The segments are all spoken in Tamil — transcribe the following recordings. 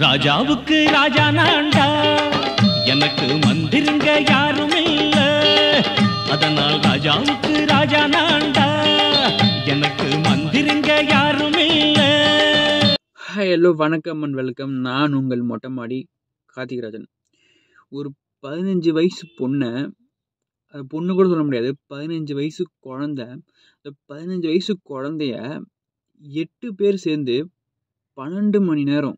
ராஜாவுக்கு ராஜா நாண்டா எனக்கு மந்திருங்க யாரும் இல்ல அதனால் ராஜாவுக்கு ராஜா நாண்டா எனக்கு மந்திருங்க யாரும் இல்ல ஹலோ வணக்கம் அண்ட் வெல்கம் நான் உங்கள் மொட்டை மாடி கார்த்திகராஜன் ஒரு பதினஞ்சு வயசு பொண்ணை அது பொண்ணு கூட சொல்ல முடியாது பதினஞ்சு வயசு குழந்த அந்த பதினஞ்சு வயசு குழந்தைய எட்டு பேர் சேர்ந்து பன்னெண்டு மணி நேரம்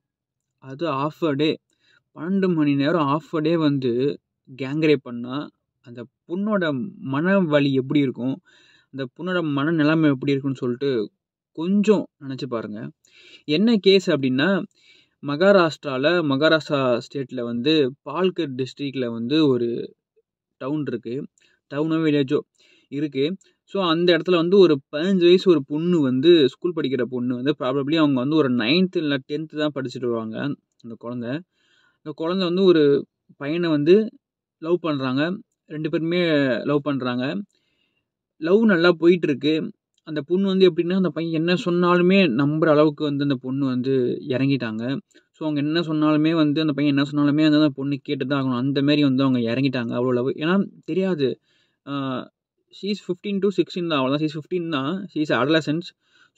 அது ஆஃப் அ டே பன்னெண்டு மணி நேரம் ஆஃப் அ டே வந்து கேங் பண்ணால் அந்த பொண்ணோட மன வலி எப்படி இருக்கும் அந்த பொண்ணோட மன நிலைமை எப்படி இருக்கும்னு சொல்லிட்டு கொஞ்சம் நினச்சி பாருங்கள் என்ன கேஸ் அப்படின்னா மகாராஷ்டிராவில் மகாராஷ்டிரா ஸ்டேட்டில் வந்து பால்கர் டிஸ்ட்ரிக்டில் வந்து ஒரு டவுன் இருக்குது டவுனோ வில்லேஜோ இருக்குது ஸோ அந்த இடத்துல வந்து ஒரு பதினஞ்சு வயசு ஒரு பொண்ணு வந்து ஸ்கூல் படிக்கிற பொண்ணு வந்து ப்ராபப்ளி அவங்க வந்து ஒரு நைன்த்து இல்லை டென்த்து தான் படிச்சுட்டு வருவாங்க அந்த குழந்த அந்த குழந்த வந்து ஒரு பையனை வந்து லவ் பண்ணுறாங்க ரெண்டு பேருமே லவ் பண்ணுறாங்க லவ் நல்லா போயிட்டுருக்கு அந்த பொண்ணு வந்து எப்படின்னா அந்த பையன் என்ன சொன்னாலுமே நம்புகிற அளவுக்கு வந்து அந்த பொண்ணு வந்து இறங்கிட்டாங்க ஸோ அவங்க என்ன சொன்னாலுமே வந்து அந்த பையன் என்ன சொன்னாலுமே வந்து அந்த பொண்ணு கேட்டு தான் ஆகணும் அந்தமாரி வந்து அவங்க இறங்கிட்டாங்க அவ்வளோ லவ் ஏன்னா தெரியாது ஷீஸ் ஃபிஃப்டீன் டு சிக்ஸ்டீன் தான் தான் ஷீஸ் ஃபிஃப்டீன் தான் ஷீஸ் அடலசன்ஸ்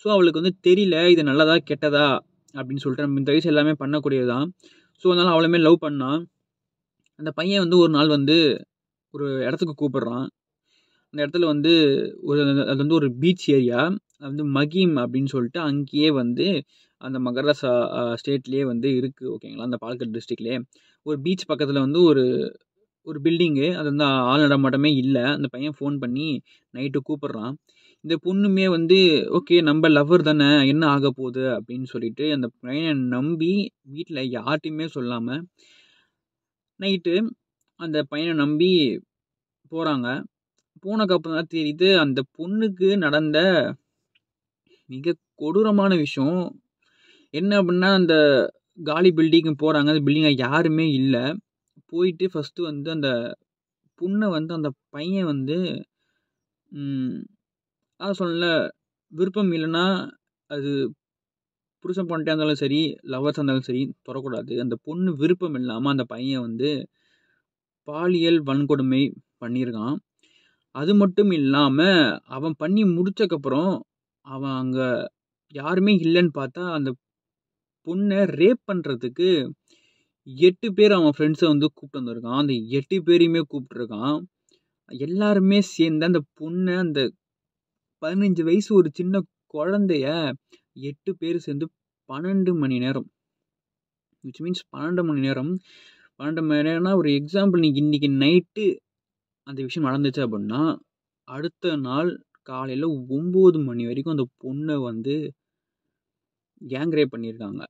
ஸோ அவளுக்கு வந்து தெரியல இது நல்லதா கெட்டதா அப்படின்னு சொல்லிட்டு நம்ம இந்த வயசு எல்லாமே பண்ணக்கூடியது தான் ஸோ அதனால் அவளுமே லவ் பண்ணான் அந்த பையன் வந்து ஒரு நாள் வந்து ஒரு இடத்துக்கு கூப்பிடுறான் அந்த இடத்துல வந்து ஒரு அது வந்து ஒரு பீச் ஏரியா அது வந்து மகீம் அப்படின்னு சொல்லிட்டு அங்கேயே வந்து அந்த மகராசா ஸ்டேட்லேயே வந்து இருக்குது ஓகேங்களா அந்த பாலக்கட் டிஸ்ட்ரிக்ட்லேயே ஒரு பீச் பக்கத்தில் வந்து ஒரு ஒரு பில்டிங்கு அது வந்து ஆள் நடமாட்டமே இல்லை அந்த பையன் ஃபோன் பண்ணி நைட்டு கூப்பிட்றான் இந்த பொண்ணுமே வந்து ஓகே நம்ம லவ்வர் தானே என்ன ஆக போகுது அப்படின்னு சொல்லிட்டு அந்த பையனை நம்பி வீட்டில் யார்ட்டையுமே சொல்லாமல் நைட்டு அந்த பையனை நம்பி போகிறாங்க போனக்கப்புறம் தான் தெரியுது அந்த பொண்ணுக்கு நடந்த மிக கொடூரமான விஷயம் என்ன அப்படின்னா அந்த காலி பில்டிங்கு போகிறாங்க அந்த பில்டிங்கை யாருமே இல்லை போயிட்டு ஃபஸ்ட்டு வந்து அந்த பொண்ணை வந்து அந்த பையன் வந்து அதை சொல்ல விருப்பம் இல்லைன்னா அது புருஷன் பண்ணிட்டே இருந்தாலும் சரி லவ்வர்ஸ் இருந்தாலும் சரி தொடக்கூடாது அந்த பொண்ணு விருப்பம் இல்லாமல் அந்த பையன் வந்து பாலியல் வன்கொடுமை பண்ணியிருக்கான் அது மட்டும் இல்லாமல் அவன் பண்ணி முடிச்சக்கப்புறம் அவன் அங்கே யாருமே இல்லைன்னு பார்த்தா அந்த பொண்ணை ரேப் பண்ணுறதுக்கு எட்டு பேர் அவன் ஃப்ரெண்ட்ஸை வந்து கூப்பிட்டு வந்திருக்கான் அந்த எட்டு பேரையுமே கூப்பிட்ருக்கான் எல்லாருமே சேர்ந்து அந்த பொண்ணை அந்த பதினஞ்சு வயசு ஒரு சின்ன குழந்தைய எட்டு பேர் சேர்ந்து பன்னெண்டு மணி நேரம் விச் மீன்ஸ் பன்னெண்டு மணி நேரம் பன்னெண்டு மணி நேரம்னா ஒரு எக்ஸாம்பிள் நீங்கள் இன்றைக்கி நைட்டு அந்த விஷயம் நடந்துச்சு அப்படின்னா அடுத்த நாள் காலையில் ஒம்பது மணி வரைக்கும் அந்த பொண்ணை வந்து கேங்ரேப் பண்ணியிருக்காங்க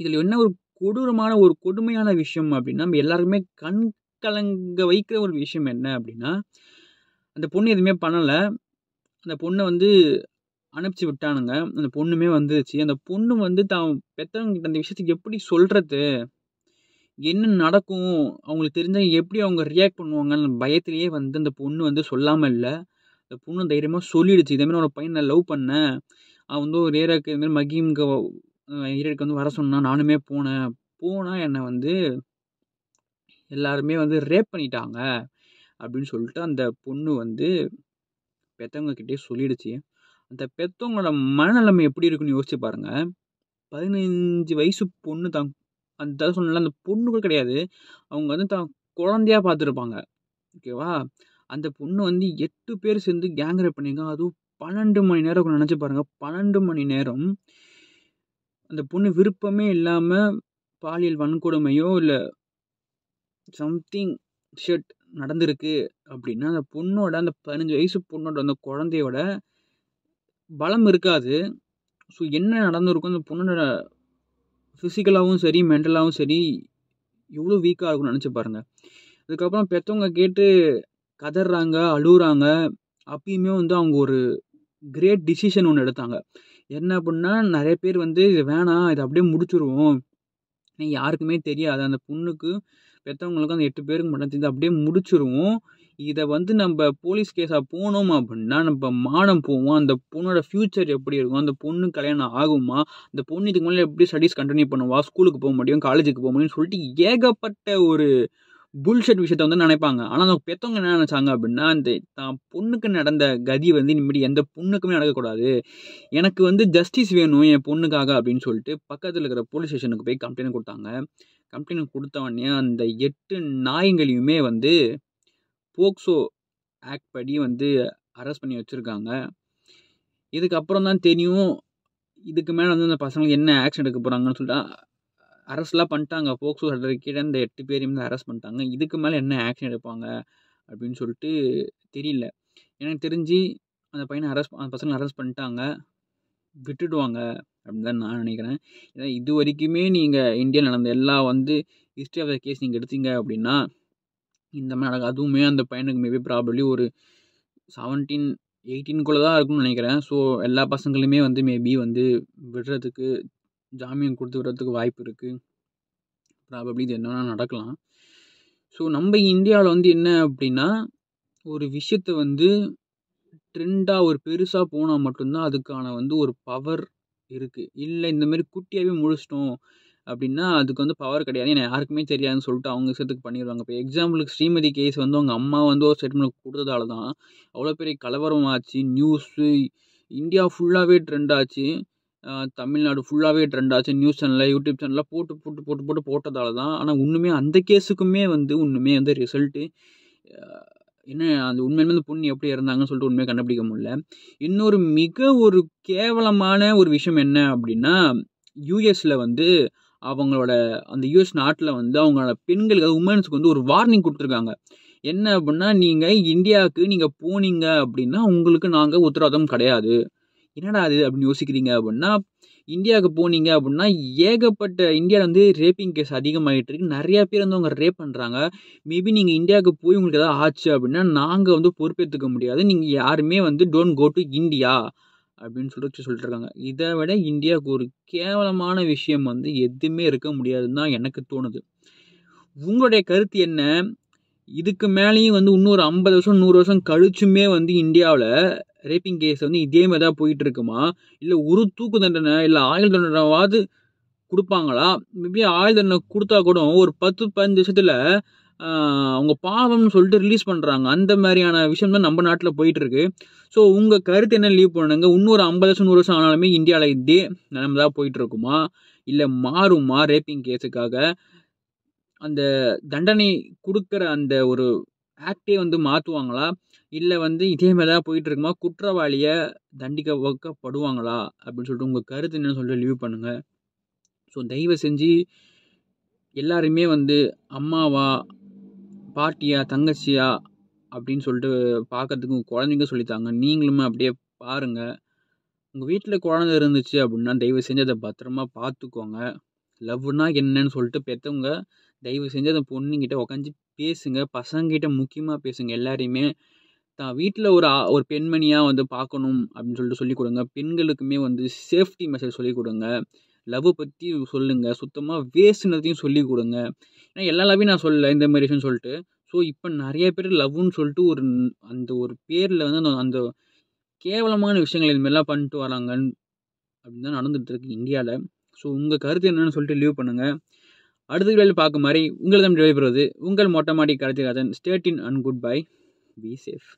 இதில் என்ன ஒரு கொடூரமான ஒரு கொடுமையான விஷயம் அப்படின்னா நம்ம எல்லாருமே கண் கலங்க வைக்கிற ஒரு விஷயம் என்ன அப்படின்னா அந்த பொண்ணு எதுவுமே பண்ணலை அந்த பொண்ணை வந்து அனுப்பிச்சி விட்டானுங்க அந்த பொண்ணுமே வந்துருச்சு அந்த பொண்ணு வந்து தான் பெற்றவங்கிட்ட அந்த விஷயத்துக்கு எப்படி சொல்கிறது என்ன நடக்கும் அவங்களுக்கு தெரிஞ்சவங்க எப்படி அவங்க ரியாக்ட் பண்ணுவாங்கன்னு பயத்திலேயே வந்து அந்த பொண்ணு வந்து சொல்லாமல் இல்லை அந்த பொண்ணு தைரியமாக சொல்லிடுச்சு இதேமாதிரி ஒரு பையனை லவ் பண்ணேன் அவன் வந்து ஒரு ஏராக்கு இதுமாதிரி மகிம்க ஈரோடுக்கு வந்து வர சொன்னால் நானுமே போனேன் போனால் என்னை வந்து எல்லாருமே வந்து ரேப் பண்ணிட்டாங்க அப்படின்னு சொல்லிட்டு அந்த பொண்ணு வந்து பெத்தவங்கக்கிட்டே சொல்லிடுச்சு அந்த பெற்றவங்களோட மனநிலைமை எப்படி இருக்குன்னு யோசிச்சு பாருங்கள் பதினஞ்சு வயசு பொண்ணு தான் அந்த சொன்னல அந்த பொண்ணு கூட கிடையாது அவங்க வந்து தான் குழந்தையாக பார்த்துருப்பாங்க ஓகேவா அந்த பொண்ணு வந்து எட்டு பேர் சேர்ந்து கேங்கரை பண்ணியிருக்காங்க அதுவும் பன்னெண்டு மணி நேரம் நினச்சி பாருங்கள் பன்னெண்டு மணி நேரம் அந்த பொண்ணு விருப்பமே இல்லாமல் பாலியல் வன்கொடுமையோ இல்லை சம்திங் ஷர்ட் நடந்திருக்கு அப்படின்னா அந்த பொண்ணோட அந்த பதினஞ்சு வயசு பொண்ணோட அந்த குழந்தையோட பலம் இருக்காது ஸோ என்ன நடந்திருக்கும் அந்த பொண்ணோட ஃபிசிக்கலாகவும் சரி மென்டலாகவும் சரி எவ்வளோ வீக்காக இருக்கும்னு நினச்சி பாருங்கள் அதுக்கப்புறம் பெற்றவங்க கேட்டு கதறாங்க அழுகுறாங்க அப்பயுமே வந்து அவங்க ஒரு கிரேட் டிசிஷன் ஒன்று எடுத்தாங்க என்ன அப்படின்னா நிறைய பேர் வந்து இது வேணாம் இதை அப்படியே முடிச்சுருவோம் யாருக்குமே தெரியாது அந்த பொண்ணுக்கு பெற்றவங்களுக்கும் அந்த எட்டு பேருக்கு மட்டும் தெரிஞ்சு அப்படியே முடிச்சுருவோம் இதை வந்து நம்ம போலீஸ் கேஸாக போனோம் அப்படின்னா நம்ம மானம் போவோம் அந்த பொண்ணோட ஃப்யூச்சர் எப்படி இருக்கும் அந்த பொண்ணு கல்யாணம் ஆகுமா அந்த பொண்ணு இதுக்கு மேலே எப்படி ஸ்டடீஸ் கண்டினியூ பண்ணுவா ஸ்கூலுக்கு போக முடியும் காலேஜுக்கு போக முடியும்னு சொல்லிட்டு ஏகப்பட்ட ஒரு புல்ஷெட் விஷயத்த வந்து நினைப்பாங்க ஆனால் அவங்க பெற்றவங்க என்ன நினச்சாங்க அப்படின்னா அந்த தான் பொண்ணுக்கு நடந்த கதி வந்து இனிமேல் எந்த பொண்ணுக்குமே நடக்கக்கூடாது எனக்கு வந்து ஜஸ்டிஸ் வேணும் என் பொண்ணுக்காக அப்படின்னு சொல்லிட்டு பக்கத்தில் இருக்கிற போலீஸ் ஸ்டேஷனுக்கு போய் கம்ப்ளைண்ட் கொடுத்தாங்க கம்ப்ளைண்ட் கொடுத்த உடனே அந்த எட்டு நாயங்களையுமே வந்து போக்சோ ஆக்ட் படி வந்து அரெஸ்ட் பண்ணி வச்சுருக்காங்க இதுக்கப்புறம் தான் தெரியும் இதுக்கு மேலே வந்து அந்த பசங்களுக்கு என்ன ஆக்ஷன் எடுக்க போகிறாங்கன்னு சொல்லிட்டு அரெஸ்ட்லாம் பண்ணிட்டாங்க போக்சோ சட்டத்துக்கு கீழே இந்த எட்டு பேரையும் தான் அரெஸ்ட் பண்ணிட்டாங்க இதுக்கு மேலே என்ன ஆக்ஷன் எடுப்பாங்க அப்படின்னு சொல்லிட்டு தெரியல எனக்கு தெரிஞ்சு அந்த பையனை அரெஸ்ட் அந்த பசங்களை அரெஸ்ட் பண்ணிட்டாங்க விட்டுடுவாங்க அப்படின்னு தான் நான் நினைக்கிறேன் ஏன்னா இது வரைக்குமே நீங்கள் இந்தியா நடந்த எல்லா வந்து ஹிஸ்ட்ரி ஆஃப் த கேஸ் நீங்கள் எடுத்தீங்க அப்படின்னா இந்த மாதிரி நடக்கும் அதுவுமே அந்த பையனுக்கு மேபி ப்ராபப்ளி ஒரு செவன்டீன் எயிட்டீன்குள்ளே தான் இருக்கும்னு நினைக்கிறேன் ஸோ எல்லா பசங்களுமே வந்து மேபி வந்து விடுறதுக்கு ஜாமீன் கொடுத்து விடுறதுக்கு வாய்ப்பு இருக்குது ப்ராபப்ளி இது என்ன வேணால் நடக்கலாம் ஸோ நம்ம இந்தியாவில் வந்து என்ன அப்படின்னா ஒரு விஷயத்தை வந்து ட்ரெண்டாக ஒரு பெருசாக போனால் மட்டும்தான் அதுக்கான வந்து ஒரு பவர் இருக்குது இல்லை இந்தமாரி குட்டியாகவே முழிச்சிட்டோம் அப்படின்னா அதுக்கு வந்து பவர் கிடையாது ஏன்னா யாருக்குமே தெரியாதுன்னு சொல்லிட்டு அவங்க விஷயத்துக்கு பண்ணிடுவாங்க இப்போ எக்ஸாம்பிளுக்கு ஸ்ரீமதி கேஸ் வந்து அவங்க அம்மா வந்து ஒரு ஸ்டேட்மெண்ட் கொடுத்ததால தான் அவ்வளோ பெரிய கலவரம் ஆச்சு நியூஸு இந்தியா ஃபுல்லாகவே ட்ரெண்ட் ஆச்சு தமிழ்நாடு ஃபுல்லாகவே ட்ரெண்ட் ஆச்சு நியூஸ் சேனலில் யூடியூப் சேனலில் போட்டு போட்டு போட்டு போட்டு போட்டதால் தான் ஆனால் ஒன்றுமே அந்த கேஸுக்குமே வந்து ஒன்றுமே வந்து ரிசல்ட்டு என்ன அந்த உண்மையிலே அந்த பொண்ணு எப்படி இறந்தாங்கன்னு சொல்லிட்டு உண்மையை கண்டுபிடிக்க முடியல இன்னொரு மிக ஒரு கேவலமான ஒரு விஷயம் என்ன அப்படின்னா யூஎஸில் வந்து அவங்களோட அந்த யூஎஸ் நாட்டில் வந்து அவங்களோட பெண்களுக்கு உமன்ஸுக்கு வந்து ஒரு வார்னிங் கொடுத்துருக்காங்க என்ன அப்படின்னா நீங்கள் இந்தியாவுக்கு நீங்கள் போனீங்க அப்படின்னா உங்களுக்கு நாங்கள் உத்தரவாதம் கிடையாது என்னடா அது அப்படின்னு யோசிக்கிறீங்க அப்படின்னா இந்தியாவுக்கு போனீங்க அப்படின்னா ஏகப்பட்ட இந்தியாவில் வந்து ரேப்பிங் கேஸ் அதிகமாகிட்டு இருக்கு நிறையா பேர் வந்து அவங்க ரேப் பண்ணுறாங்க மேபி நீங்கள் இந்தியாவுக்கு போய் உங்களுக்கு ஏதாவது ஆச்சு அப்படின்னா நாங்கள் வந்து பொறுப்பேற்றுக்க முடியாது நீங்கள் யாருமே வந்து டோன்ட் கோ டு இந்தியா அப்படின்னு சொல்லிட்டு சொல்லிட்டு இருக்காங்க இதை விட இந்தியாவுக்கு ஒரு கேவலமான விஷயம் வந்து எதுவுமே இருக்க முடியாதுன்னு தான் எனக்கு தோணுது உங்களுடைய கருத்து என்ன இதுக்கு மேலேயும் வந்து இன்னொரு ஐம்பது வருஷம் நூறு வருஷம் கழிச்சுமே வந்து இந்தியாவில் ரேப்பிங் கேஸ் வந்து இதே மாதிரி தான் போயிட்டு இருக்குமா இல்லை ஒரு தூக்கு தண்டனை இல்லை ஆயுள் தண்டனைவாது கொடுப்பாங்களா மேபி ஆயுள் தண்டனை கொடுத்தா கூட ஒரு பத்து பதினஞ்சு வருஷத்தில் அவங்க பாவம்னு சொல்லிட்டு ரிலீஸ் பண்ணுறாங்க அந்த மாதிரியான விஷயம் தான் நம்ம நாட்டில் போயிட்டுருக்கு ஸோ உங்கள் கருத்து என்ன லீவ் பண்ணுங்க இன்னொரு ஐம்பது வருஷம் நூறு வருஷம் ஆனாலுமே இந்தியாவில் இதே நிலைமை தான் போயிட்டுருக்குமா இல்லை மாறுமா ரேப்பிங் கேஸுக்காக அந்த தண்டனை கொடுக்குற அந்த ஒரு ஆக்டே வந்து மாற்றுவாங்களா இல்லை வந்து இதே மாதிரி தான் போயிட்டு இருக்குமா குற்றவாளியை தண்டிக்க வைக்கப்படுவாங்களா அப்படின்னு சொல்லிட்டு உங்கள் கருத்து என்ன சொல்லிட்டு லீவ் பண்ணுங்கள் ஸோ தயவு செஞ்சு எல்லாருமே வந்து அம்மாவா பாட்டியா தங்கச்சியா அப்படின்னு சொல்லிட்டு பார்க்கறதுக்கு உங்கள் குழந்தைங்க சொல்லித்தாங்க நீங்களுமே அப்படியே பாருங்கள் உங்கள் வீட்டில் குழந்தை இருந்துச்சு அப்படின்னா தயவு செஞ்சு அதை பத்திரமா பார்த்துக்கோங்க லவ்னா என்னன்னு சொல்லிட்டு பெற்றவங்க தயவு செஞ்சு அந்த பொண்ணுங்கிட்ட உக்காஞ்சி பேசுங்க பசங்கக்கிட்ட முக்கியமாக பேசுங்க எல்லாரையுமே தான் வீட்டில் ஒரு ஒரு பெண்மணியாக வந்து பார்க்கணும் அப்படின்னு சொல்லிட்டு சொல்லிக் கொடுங்க பெண்களுக்குமே வந்து சேஃப்டி மெசேஜ் சொல்லிக் கொடுங்க லவ்வை பற்றி சொல்லுங்கள் சுத்தமாக வேஸ்ட்னதையும் சொல்லிக் கொடுங்க ஏன்னா எல்லா லவ்வையும் நான் சொல்லலை இந்த மாதிரி விஷயம் சொல்லிட்டு ஸோ இப்போ நிறைய பேர் லவ்னு சொல்லிட்டு ஒரு அந்த ஒரு பேரில் வந்து அந்த அந்த கேவலமான விஷயங்கள் இதுமாரிலாம் பண்ணிட்டு வராங்கன்னு அப்படின்னு தான் நடந்துகிட்ருக்கு இந்தியாவில் ஸோ உங்கள் கருத்து என்னென்னு சொல்லிட்டு லீவ் பண்ணுங்கள் வேலை பார்க்கும் மாதிரி உங்களிடம் விடைபெறுவது உங்கள் மொட்டை மாடி ஸ்டேட் ஸ்டேட்டின் and goodbye be safe